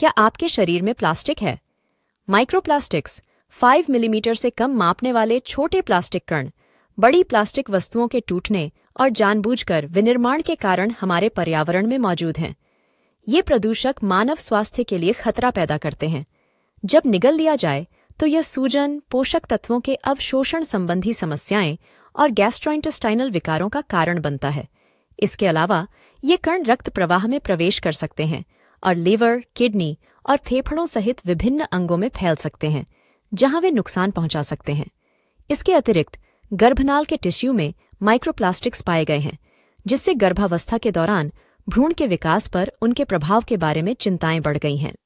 क्या आपके शरीर में प्लास्टिक है माइक्रोप्लास्टिक्स 5 मिलीमीटर से कम मापने वाले छोटे प्लास्टिक कण बड़ी प्लास्टिक वस्तुओं के टूटने और जानबूझकर विनिर्माण के कारण हमारे पर्यावरण में मौजूद हैं ये प्रदूषक मानव स्वास्थ्य के लिए खतरा पैदा करते हैं जब निगल लिया जाए तो यह सूजन पोषक तत्वों के अवशोषण संबंधी समस्याएं और गैस्ट्रोइंटेस्टाइनल विकारों का कारण बनता है इसके अलावा ये कण रक्त प्रवाह में प्रवेश कर सकते हैं और लीवर किडनी और फेफड़ों सहित विभिन्न अंगों में फैल सकते हैं जहां वे नुकसान पहुंचा सकते हैं इसके अतिरिक्त गर्भनाल के टिश्यू में माइक्रोप्लास्टिक्स पाए गए हैं जिससे गर्भावस्था के दौरान भ्रूण के विकास पर उनके प्रभाव के बारे में चिंताएं बढ़ गई हैं